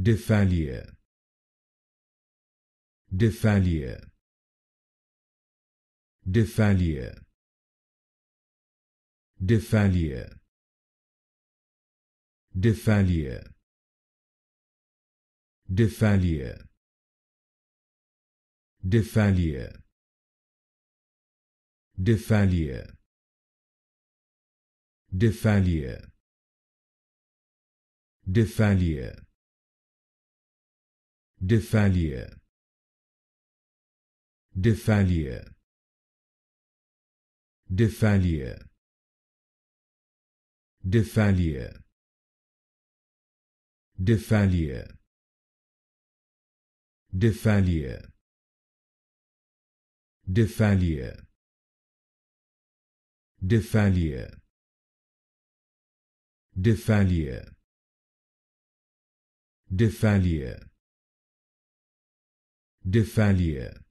Defalia. Defalia. Defalia. Defalia. Defalia. Defalia. Defalia. Defalia. Defalia. Defalia. Defaillir. Defaillir. Defaillir. Defaillir. Defaillir. Defaillir. Defaillir. Defaillir. Defaillir. Defaillir de